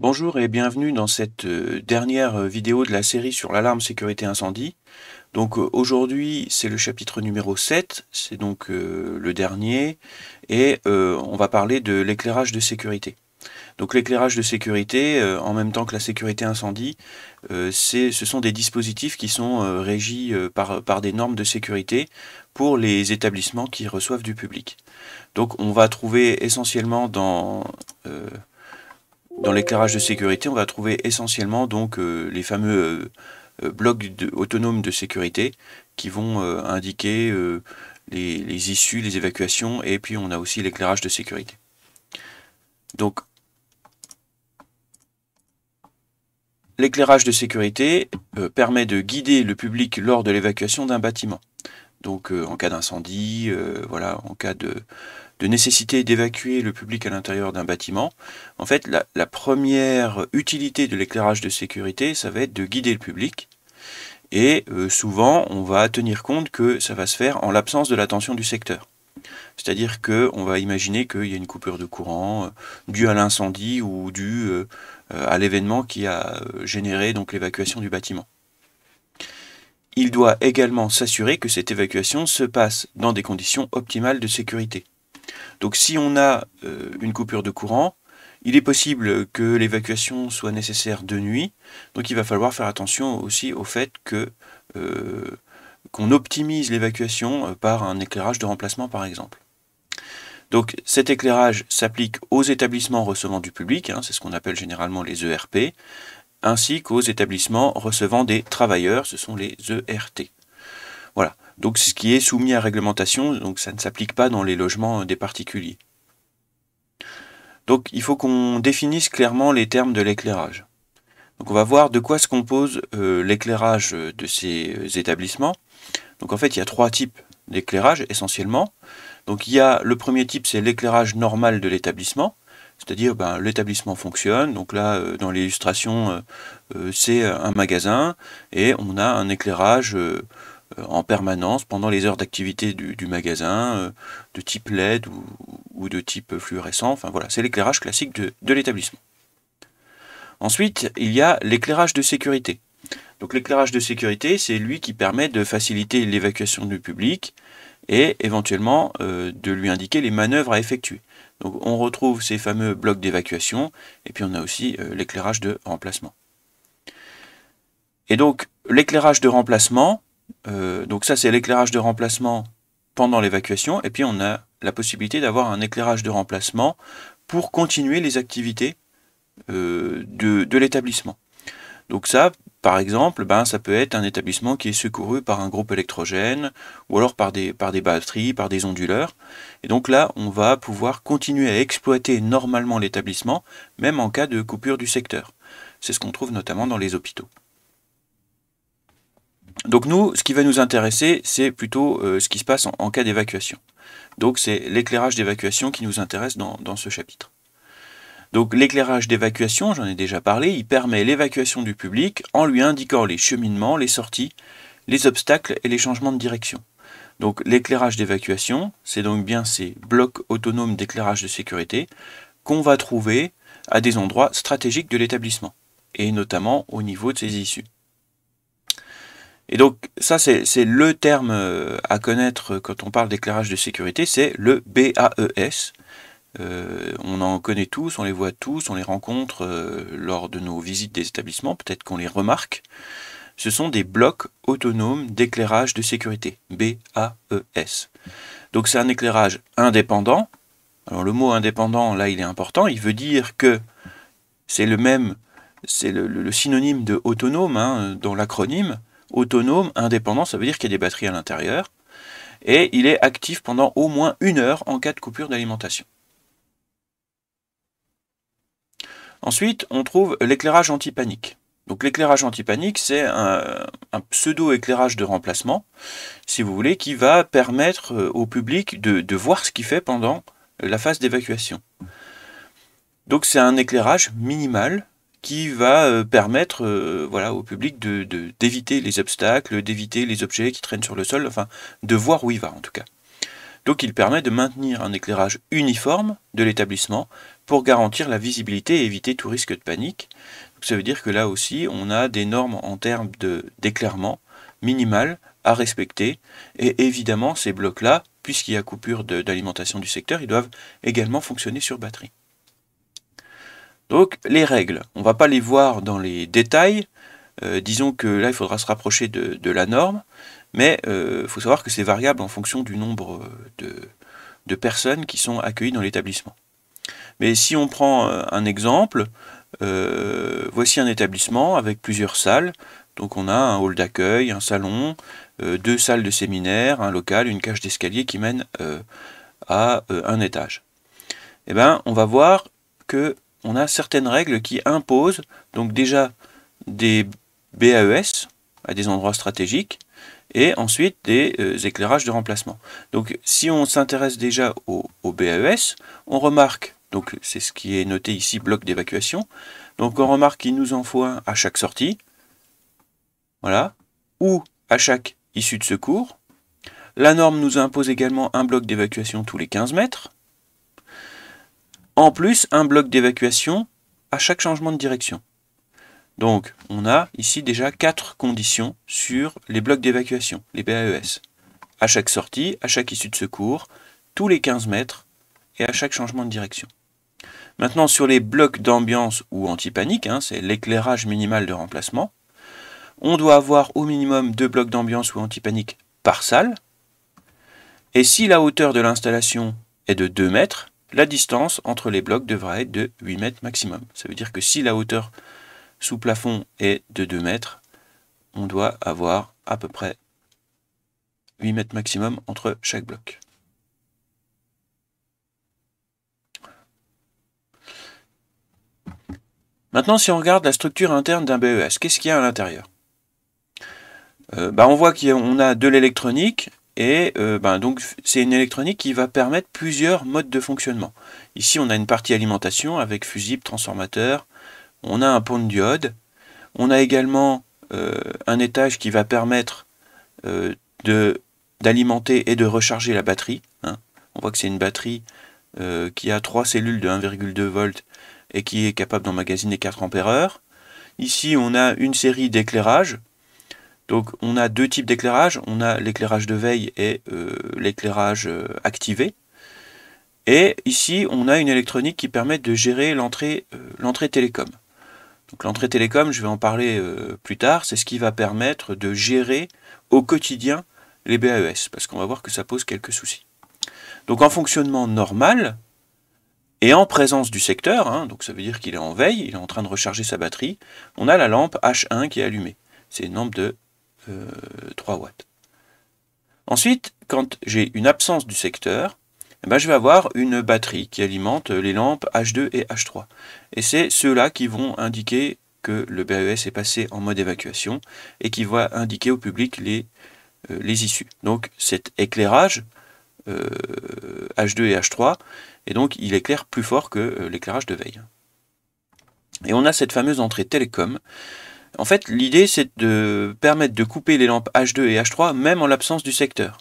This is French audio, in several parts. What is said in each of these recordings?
Bonjour et bienvenue dans cette euh, dernière euh, vidéo de la série sur l'alarme sécurité incendie. Donc euh, aujourd'hui c'est le chapitre numéro 7, c'est donc le dernier, et on va parler de l'éclairage de sécurité. Donc l'éclairage de sécurité, en même temps que la sécurité incendie, ce sont des dispositifs qui sont régis par, par des normes de sécurité pour les établissements qui reçoivent du public. Donc on va trouver essentiellement dans dans l'éclairage de sécurité, on va trouver essentiellement donc euh, les fameux euh, euh, blocs autonomes de sécurité qui vont indiquer les, issues, les évacuations, et puis on a aussi l'éclairage de sécurité. Donc L'éclairage de sécurité permet de guider le public lors de l'évacuation d'un bâtiment. Donc en cas d'incendie, voilà, en cas de, de nécessité d'évacuer le public à l'intérieur d'un bâtiment, en fait, la, première utilité de l'éclairage de sécurité, ça va être de guider le public. Et euh, souvent, on va tenir compte que ça va se faire en l'absence de l'attention du secteur. C'est-à-dire qu'on va imaginer qu'il y a une coupure de courant euh, due à l'incendie ou due euh, à l'événement qui a généré donc l'évacuation du bâtiment. Il doit également s'assurer que cette évacuation se passe dans des conditions optimales de sécurité. Donc si on a euh, une coupure de courant, il est possible que l'évacuation soit nécessaire de nuit, donc il va falloir faire attention aussi au fait que euh, qu'on optimise l'évacuation euh, par un éclairage de remplacement par exemple. Donc cet éclairage s'applique aux établissements recevant du public, hein, c'est ce qu'on appelle généralement les ERP, ainsi qu'aux établissements recevant des travailleurs, ce sont les ERT. Voilà. Donc ce qui est soumis à réglementation, donc ça ne s'applique pas dans les logements euh, des particuliers. Donc il faut qu'on définisse clairement les termes de l'éclairage. Donc on va voir de quoi se compose euh, l'éclairage euh, de ces établissements. Donc en fait il y a trois types d'éclairage essentiellement. Donc il y a le premier type c'est l'éclairage normal de l'établissement. C'est-à-dire ben, l'établissement fonctionne, donc là dans l'illustration c'est un magasin et on a un éclairage euh, en permanence pendant les heures d'activité du, magasin, euh, de type LED ou, de type fluorescent. Enfin voilà, c'est l'éclairage classique de, l'établissement. Ensuite, il y a l'éclairage de sécurité. Donc l'éclairage de sécurité, c'est lui qui permet de faciliter l'évacuation du public et éventuellement euh, de lui indiquer les manœuvres à effectuer. Donc on retrouve ces fameux blocs d'évacuation et puis on a aussi l'éclairage de remplacement. Et donc l'éclairage de remplacement, euh, donc ça c'est l'éclairage de remplacement pendant l'évacuation, et puis on a la possibilité d'avoir un éclairage de remplacement pour continuer les activités euh, de, l'établissement. Donc ça, par exemple, ben, ça peut être un établissement qui est secouru par un groupe électrogène, ou alors par des, par des batteries, par des onduleurs. Et donc là, on va pouvoir continuer à exploiter normalement l'établissement, même en cas de coupure du secteur. C'est ce qu'on trouve notamment dans les hôpitaux. Donc nous, ce qui va nous intéresser, c'est plutôt euh, ce qui se passe en, cas d'évacuation. Donc c'est l'éclairage d'évacuation qui nous intéresse dans, dans ce chapitre. Donc l'éclairage d'évacuation, j'en ai déjà parlé, il permet l'évacuation du public en lui indiquant les cheminements, les sorties, les obstacles et les changements de direction. Donc l'éclairage d'évacuation, c'est donc bien ces blocs autonomes d'éclairage de sécurité qu'on va trouver à des endroits stratégiques de l'établissement, et notamment au niveau de ses issues. Et donc ça, c'est le terme euh, à connaître euh, quand on parle d'éclairage de sécurité, c'est le BAES. Euh, on en connaît tous, on les voit tous, on les rencontre lors de nos visites des établissements, peut-être qu'on les remarque. Ce sont des blocs autonomes d'éclairage de sécurité, BAES. Donc c'est un éclairage indépendant. Alors le mot indépendant, là, il est important. Il veut dire que c'est le même, c'est le, synonyme de autonome hein, dans l'acronyme autonome, indépendant, ça veut dire qu'il y a des batteries à l'intérieur, et il est actif pendant au moins une heure en cas de coupure d'alimentation. Ensuite, on trouve l'éclairage anti-panique. Donc l'éclairage anti-panique, c'est un, pseudo-éclairage de remplacement, si vous voulez, qui va permettre euh, au public de, de voir ce qu'il fait pendant la phase d'évacuation. Donc c'est un éclairage minimal qui va euh, permettre euh, voilà, au public de, d'éviter les obstacles, d'éviter les objets qui traînent sur le sol, enfin de voir où il va en tout cas. Donc il permet de maintenir un éclairage uniforme de l'établissement pour garantir la visibilité et éviter tout risque de panique. ça veut dire que là aussi on a des normes en termes de, d'éclairement minimal à respecter et évidemment ces blocs-là, puisqu'il y a coupure d'alimentation du secteur, ils doivent également fonctionner sur batterie. Donc les règles, on ne va pas les voir dans les détails. Euh, disons que là, il faudra se rapprocher de, la norme, mais il euh, faut savoir que c'est variable en fonction du nombre euh, de, personnes qui sont accueillies dans l'établissement. Mais si on prend un exemple, voici un établissement avec plusieurs salles. Donc on a un hall d'accueil, un salon, deux salles de séminaire, un local, une cage d'escalier qui mène à un étage. Eh bien, on va voir que on a certaines règles qui imposent donc déjà des BAES à des endroits stratégiques et ensuite des euh, éclairages de remplacement. Donc si on s'intéresse déjà aux BAES, on remarque, donc c'est ce qui est noté ici, bloc d'évacuation, donc on remarque qu'il nous en faut un à chaque sortie, voilà, ou à chaque issue de secours. La norme nous impose également un bloc d'évacuation tous les 15 mètres, en plus, un bloc d'évacuation à chaque changement de direction. Donc, on a ici déjà quatre conditions sur les blocs d'évacuation, les BAES. À chaque sortie, à chaque issue de secours, tous les 15 mètres et à chaque changement de direction. Maintenant, sur les blocs d'ambiance ou anti-panique, hein, c'est l'éclairage minimal de remplacement, on doit avoir au minimum deux blocs d'ambiance ou anti-panique par salle. Et si la hauteur de l'installation est de 2 mètres, la distance entre les blocs devra être de 8 mètres maximum. Ça veut dire que si la hauteur sous plafond est de 2 mètres, on doit avoir à peu près 8 mètres maximum entre chaque bloc. Maintenant, si on regarde la structure interne d'un BES, qu'est-ce qu'il y a à l'intérieur euh, bah, On voit qu'on a de l'électronique et euh, ben, donc c'est une électronique qui va permettre plusieurs modes de fonctionnement. Ici on a une partie alimentation avec fusible, transformateur, on a un pont de diode, on a également euh, un étage qui va permettre euh, d'alimenter et de recharger la batterie. Hein. On voit que c'est une batterie qui a trois cellules de 1,2 volts et qui est capable d'emmagasiner 4 ampères Ici on a une série d'éclairages donc on a deux types d'éclairage, on a l'éclairage de veille et euh, l'éclairage euh, activé. Et ici on a une électronique qui permet de gérer l'entrée euh, télécom. Donc l'entrée télécom, je vais en parler plus tard, c'est ce qui va permettre de gérer au quotidien les BAES, parce qu'on va voir que ça pose quelques soucis. Donc en fonctionnement normal, et en présence du secteur, hein, donc ça veut dire qu'il est en veille, il est en train de recharger sa batterie, on a la lampe H1 qui est allumée. C'est une lampe de 3 euh, watts. Ensuite, quand j'ai une absence du secteur, eh ben, je vais avoir une batterie qui alimente les lampes H2 et H3. Et c'est ceux-là qui vont indiquer que le BES est passé en mode évacuation et qui vont indiquer au public les, euh, les issues. Donc cet éclairage H2 euh, et H3, et donc il éclaire plus fort que l'éclairage de veille. Et on a cette fameuse entrée télécom en fait, l'idée, c'est de permettre de couper les lampes H2 et H3, même en l'absence du secteur.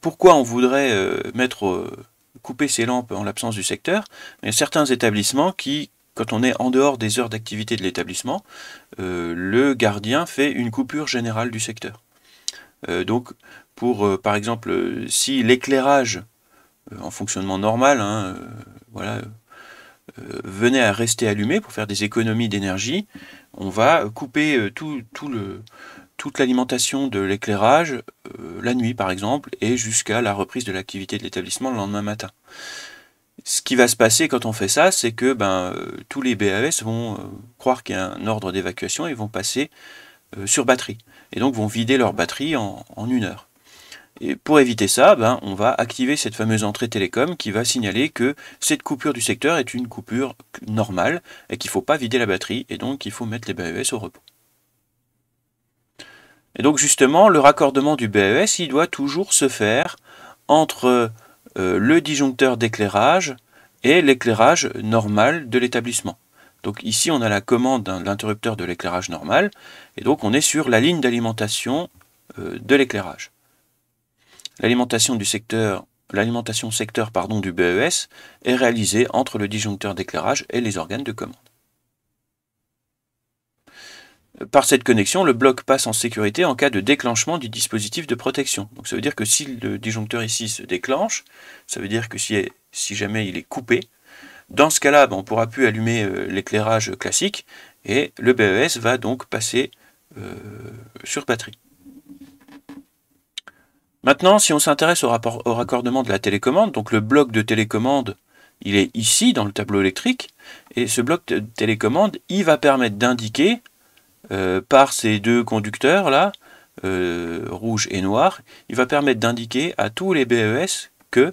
pourquoi on voudrait euh, mettre, euh, couper ces lampes en l'absence du secteur Il y a certains établissements qui, quand on est en dehors des heures d'activité de l'établissement, euh, le gardien fait une coupure générale du secteur. donc, pour, par exemple, si l'éclairage en fonctionnement normal, hein, venait à rester allumé pour faire des économies d'énergie, on va couper euh, tout, le, toute l'alimentation de l'éclairage euh, la nuit par exemple et jusqu'à la reprise de l'activité de l'établissement le lendemain matin. Ce qui va se passer quand on fait ça, c'est que ben, euh, tous les BAS vont croire qu'il y a un ordre d'évacuation et vont passer sur batterie. Et donc vont vider leur batterie en une heure. Et pour éviter ça, ben, on va activer cette fameuse entrée télécom qui va signaler que cette coupure du secteur est une coupure normale et qu'il ne faut pas vider la batterie et donc il faut mettre les BES au repos. Et donc justement, le raccordement du BES, il doit toujours se faire entre euh, le disjoncteur d'éclairage et l'éclairage normal de l'établissement. Donc ici, on a la commande de l'interrupteur de l'éclairage normal, et donc on est sur la ligne d'alimentation euh, de l'éclairage. L'alimentation du secteur l'alimentation secteur pardon, du BES est réalisée entre le disjoncteur d'éclairage et les organes de commande. Par cette connexion, le bloc passe en sécurité en cas de déclenchement du dispositif de protection. Donc ça veut dire que si le disjoncteur ici se déclenche, ça veut dire que si, jamais il est coupé, dans ce cas-là, ben, on ne pourra plus allumer euh, l'éclairage classique et le BES va donc passer euh, sur batterie. Maintenant, si on s'intéresse au, raccordement de la télécommande, donc le bloc de télécommande, il est ici dans le tableau électrique, et ce bloc de télécommande, il va permettre d'indiquer euh, par ces deux conducteurs là, euh, rouge et noir, il va permettre d'indiquer à tous les BES que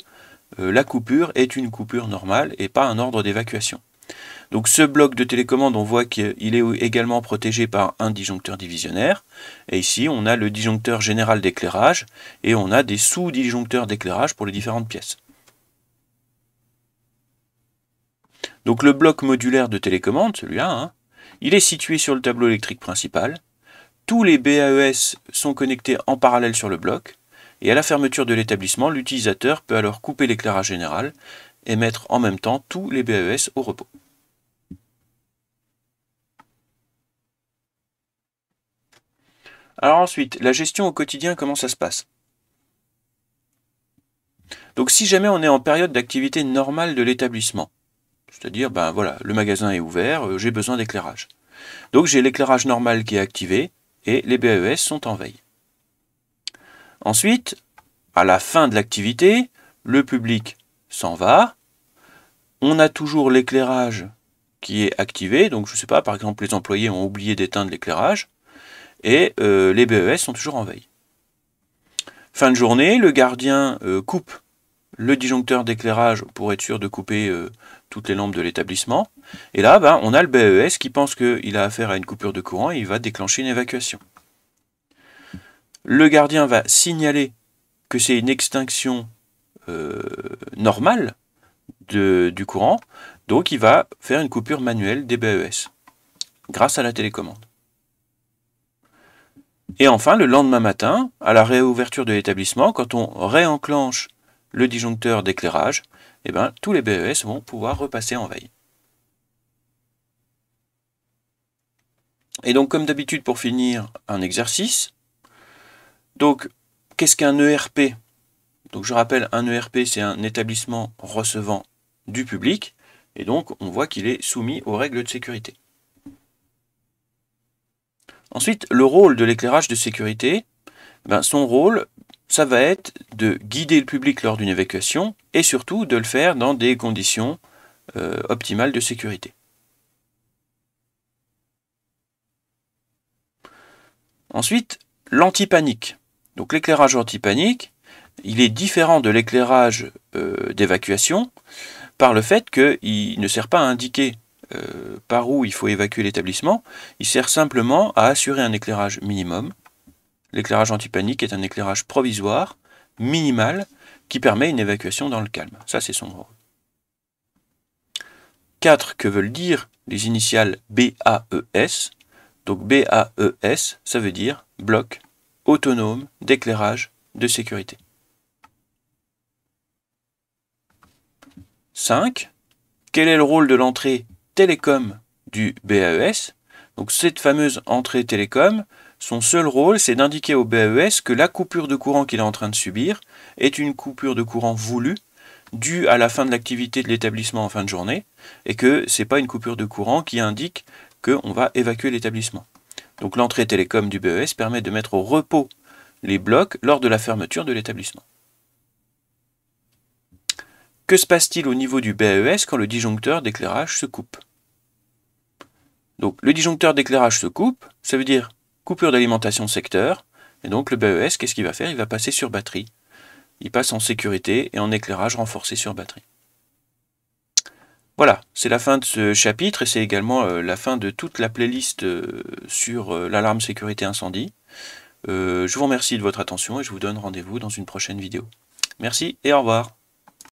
euh, la coupure est une coupure normale et pas un ordre d'évacuation. Donc ce bloc de télécommande, on voit qu'il est également protégé par un disjoncteur divisionnaire. Et ici, on a le disjoncteur général d'éclairage et on a des sous-disjoncteurs d'éclairage pour les différentes pièces. Donc le bloc modulaire de télécommande, celui-là, hein, il est situé sur le tableau électrique principal. Tous les BAES sont connectés en parallèle sur le bloc. Et à la fermeture de l'établissement, l'utilisateur peut alors couper l'éclairage général et mettre en même temps tous les BAES au repos. Alors ensuite, la gestion au quotidien, comment ça se passe Donc si jamais on est en période d'activité normale de l'établissement, c'est-à-dire, ben voilà, le magasin est ouvert, euh, j'ai besoin d'éclairage. Donc j'ai l'éclairage normal qui est activé et les BES sont en veille. Ensuite, à la fin de l'activité, le public s'en va. On a toujours l'éclairage qui est activé. Donc, je ne sais pas, par exemple, les employés ont oublié d'éteindre l'éclairage et euh, les BES sont toujours en veille. Fin de journée, le gardien euh, coupe le disjoncteur d'éclairage pour être sûr de couper euh, toutes les lampes de l'établissement. Et là, ben, on a le BES qui pense qu'il a affaire à une coupure de courant et il va déclencher une évacuation. Le gardien va signaler que c'est une extinction normale de, du courant, donc il va faire une coupure manuelle des BES grâce à la télécommande. Et enfin, le lendemain matin, à la réouverture de l'établissement, quand on réenclenche le disjoncteur d'éclairage, eh ben, tous les BES vont pouvoir repasser en veille. Et donc, comme d'habitude, pour finir, un exercice. Donc, qu'est-ce qu'un ERP Donc, je rappelle, un ERP, c'est un établissement recevant du public, et donc on voit qu'il est soumis aux règles de sécurité. Ensuite, le rôle de l'éclairage de sécurité, eh ben, son rôle, ça va être de guider le public lors d'une évacuation et surtout de le faire dans des conditions euh, optimales de sécurité. Ensuite, l'antipanique. Donc l'éclairage antipanique, il est différent de l'éclairage euh, d'évacuation par le fait qu'il ne sert pas à indiquer euh, par où il faut évacuer l'établissement, il sert simplement à assurer un éclairage minimum. L'éclairage antipanique est un éclairage provisoire, minimal, qui permet une évacuation dans le calme. Ça, c'est son rôle. 4. Que veulent dire les initiales BAES Donc BAES, ça veut dire bloc autonome d'éclairage de sécurité. 5. Quel est le rôle de l'entrée télécom du BAES. Donc cette fameuse entrée télécom, son seul rôle, c'est d'indiquer au BAES que la coupure de courant qu'il est en train de subir est une coupure de courant voulue due à la fin de l'activité de l'établissement en fin de journée et que ce n'est pas une coupure de courant qui indique qu'on va évacuer l'établissement. Donc l'entrée télécom du BES permet de mettre au repos les blocs lors de la fermeture de l'établissement. Que se passe-t-il au niveau du BES quand le disjoncteur d'éclairage se coupe Donc le disjoncteur d'éclairage se coupe, ça veut dire coupure d'alimentation secteur, et donc le BES, qu'est-ce qu'il va faire Il va passer sur batterie. Il passe en sécurité et en éclairage renforcé sur batterie. Voilà, c'est la fin de ce chapitre et c'est également euh, la fin de toute la playlist euh, sur euh, l'alarme sécurité incendie. je vous remercie de votre attention et je vous donne rendez-vous dans une prochaine vidéo. Merci et au revoir.